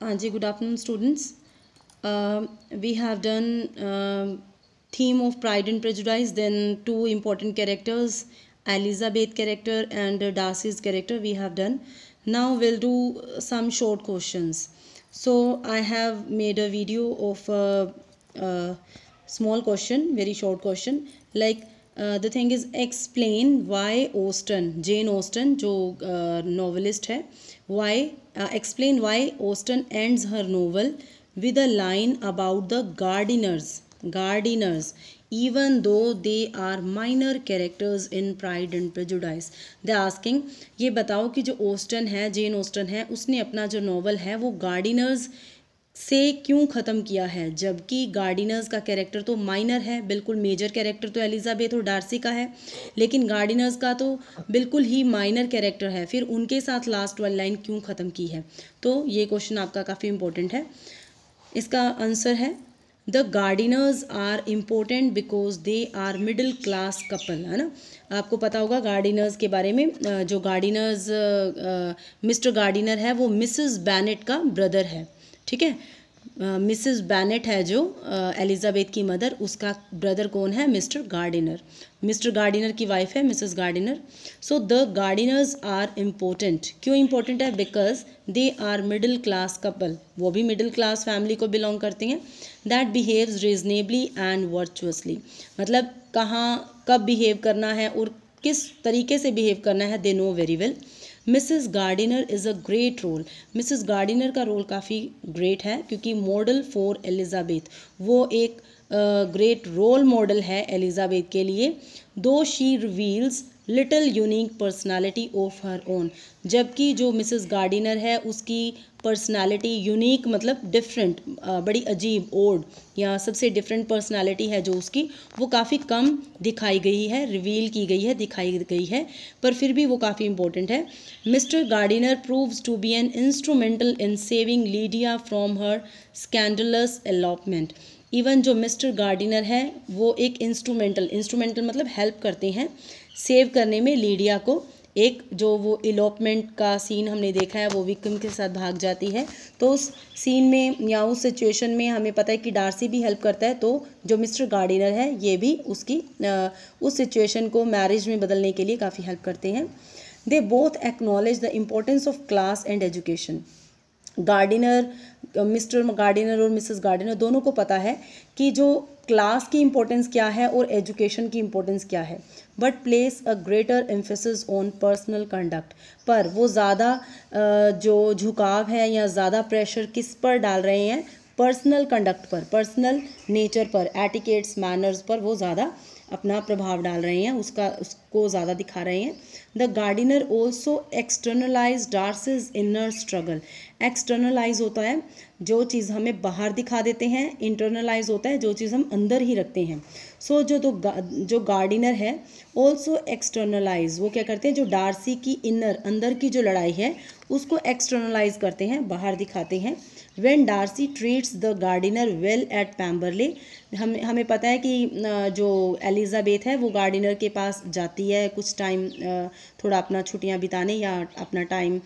Anji, uh, good afternoon students. Uh, we have done uh, theme of Pride and Prejudice, then two important characters, Elizabeth character and uh, Darcy's character we have done. Now we'll do uh, some short questions. So I have made a video of a, a small question, very short question like the thing is explain why Austen Jane Austen जो novelist uh, है why explain why Austen ends her novel with a line about the Gardiners Gardiners even though they are minor characters in Pride and Prejudice the asking ये बताओ कि जो ओस्टन है जेन ओस्टन है उसने अपना जो नॉवल है वो गार्डिनर्स से क्यों ख़त्म किया है जबकि गार्डिनर्स का कैरेक्टर तो माइनर है बिल्कुल मेजर कैरेक्टर तो एलिजाबेथ और डार्सी का है लेकिन गार्डिनर्स का तो बिल्कुल ही माइनर कैरेक्टर है फिर उनके साथ लास्ट वाली लाइन क्यों ख़त्म की है तो ये क्वेश्चन आपका काफ़ी इंपॉर्टेंट है इसका आंसर है the Gardiners are important because they are middle class couple है ना आपको पता होगा गार्डिनर्स के बारे में जो गार्डिनर्स मिस्टर गार्डिनर है वो मिसिज बैनेट का ब्रदर है ठीक है मिसेस बैनेट है जो एलिजाबेथ की मदर उसका ब्रदर कौन है मिस्टर गार्डिनर मिस्टर गार्डिनर की वाइफ है Mrs Gardiner so the Gardiners are important क्यों इम्पोर्टेंट है because they are middle class couple वो भी मिडिल क्लास फैमिली को बिलोंग करती हैं that behaves reasonably and virtuously मतलब कहाँ कब बिहेव करना है और किस तरीके से बिहेव करना है they know very well Mrs Gardiner is a great role Mrs Gardiner का रोल काफ़ी ग्रेट है क्योंकि मॉडल फॉर एलिजाबेथ वो एक ग्रेट रोल मॉडल है एलिजाबेथ के लिए though she reveals little unique personality of her own जबकि जो मिसेस गार्डिनर है उसकी पर्सनालिटी यूनिक मतलब डिफरेंट बड़ी अजीब ओड या सबसे डिफरेंट पर्सनालिटी है जो उसकी वो काफ़ी कम दिखाई गई है रिवील की गई है दिखाई गई है पर फिर भी वो काफ़ी इंपॉर्टेंट है Mr Gardiner proves to be an instrumental in saving Lydia from her scandalous elopement even जो मिस्टर गार्डिनर है वो एक इंस्ट्रूमेंटल इंस्ट्रूमेंटल मतलब हेल्प करते हैं सेव करने में लीडिया को एक जो वो इलोपमेंट का सीन हमने देखा है वो विक्रम के साथ भाग जाती है तो उस सीन में या उस सिचुएशन में हमें पता है कि डार्सी भी हेल्प करता है तो जो मिस्टर गार्डिनर है ये भी उसकी उस सिचुएशन को मैरिज में बदलने के लिए काफ़ी हेल्प करते हैं they both acknowledge the importance of class and education Gardiner Mr Gardiner और मिसेस गार्डिनर दोनों को पता है कि जो क्लास की इम्पोर्टेंस क्या है और एजुकेशन की इम्पोर्टेंस क्या है but place a greater emphasis on personal conduct पर वो ज़्यादा जो झुकाव है या ज़्यादा प्रेशर किस पर डाल रहे हैं पर्सनल कंडक्ट पर पर्सनल नेचर पर एटिकेट्स मैनर्स पर वो ज़्यादा अपना प्रभाव डाल रहे हैं उसका उसको ज़्यादा दिखा रहे हैं the Gardiner also externalize Darcy's inner struggle externalize होता है जो चीज़ हमें बाहर दिखा देते हैं इंटरनलाइज होता है जो चीज़ हम अंदर ही रखते हैं सो so, जो तो गा, जो गार्डिनर है ऑल्सो एक्सटर्नलाइज वो क्या करते हैं जो डार्सी की इनर अंदर की जो लड़ाई है उसको एक्सटर्नलाइज करते हैं बाहर दिखाते हैं when Darcy treats the Gardiner well at Pemberley हम हमें पता है कि जो एलिजाबेथ है वो गार्डिनर के पास जाती है कुछ टाइम थोड़ा अपना छुट्टियाँ बिताने या अपना टाइम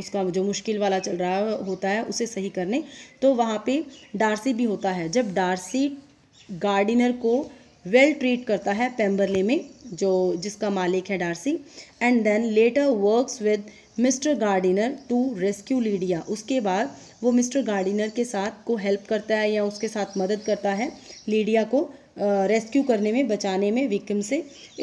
उसका जो मुश्किल वाला चल रहा होता है उसे सही करने तो वहाँ पे डार्सी भी होता है जब डार्सी गार्डिनर को वेल ट्रीट करता है पेम्बरले में जो जिसका मालिक है Darcy and then later works with Mr Gardiner to rescue Lydia उसके बाद वो मिस्टर गार्डिनर के साथ को हेल्प करता है या उसके साथ मदद करता है लीडिया को रेस्क्यू uh, करने में बचाने में विक्रम से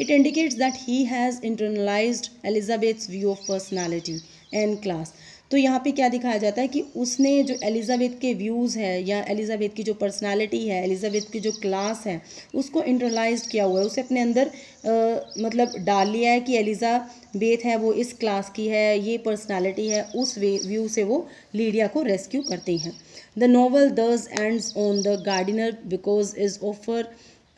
it indicates that he has internalized Elizabeth's view of personality and class तो यहाँ पे क्या दिखाया जाता है कि उसने जो एलिजाबेथ के व्यूज़ है या एलिजाबेथ की जो पर्सनालिटी है एलिजाबेथ की जो क्लास है उसको इंटरलाइज किया हुआ है उसे अपने अंदर आ, मतलब डाल लिया है कि एलिजाबेथ है वो इस क्लास की है ये पर्सनालिटी है उस वे व्यू से वो लीडिया को रेस्क्यू करती हैं the novel thus ends on the Gardiner because is offer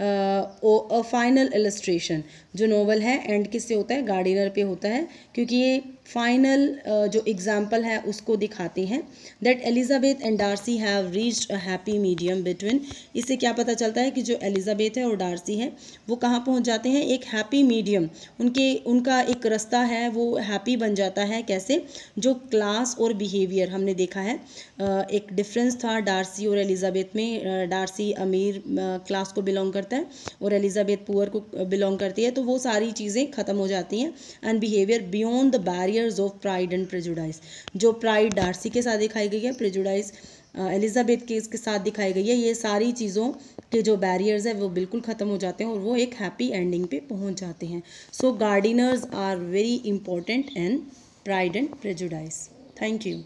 a final illustration जो नोवल है एंड किससे होता है गार्डिनर पे होता है क्योंकि ये फाइनल uh, जो एग्जाम्पल है उसको दिखाते हैं that Elizabeth and Darcy have reached a happy medium between इससे क्या पता चलता है कि जो एलिजाबेथ है और डार्सी है वो कहाँ पहुँच जाते हैं एक हैप्पी मीडियम उनके उनका एक रास्ता है वो हैप्पी बन जाता है कैसे जो क्लास और बिहेवियर हमने देखा है एक डिफरेंस था डार्सी और एलिजाबेथ में डार्सी अमीर क्लास को बिलोंग करता है और एलिजाबेथ पुअर को बिलोंग करती है तो वो सारी चीज़ें ख़त्म हो जाती हैं and behaviour beyond the barrier warriors of pride and prejudice जो प्राइड डार्सी के साथ दिखाई गई है प्रेजुडाइज एलिजाबेथ के इसके साथ दिखाई गई है ये सारी चीज़ों के जो बैरियर्स है वो बिल्कुल ख़त्म हो जाते हैं और वो एक हैप्पी एंडिंग पे पहुंच जाते हैं so Gardiners are very important and pride and prejudice thank you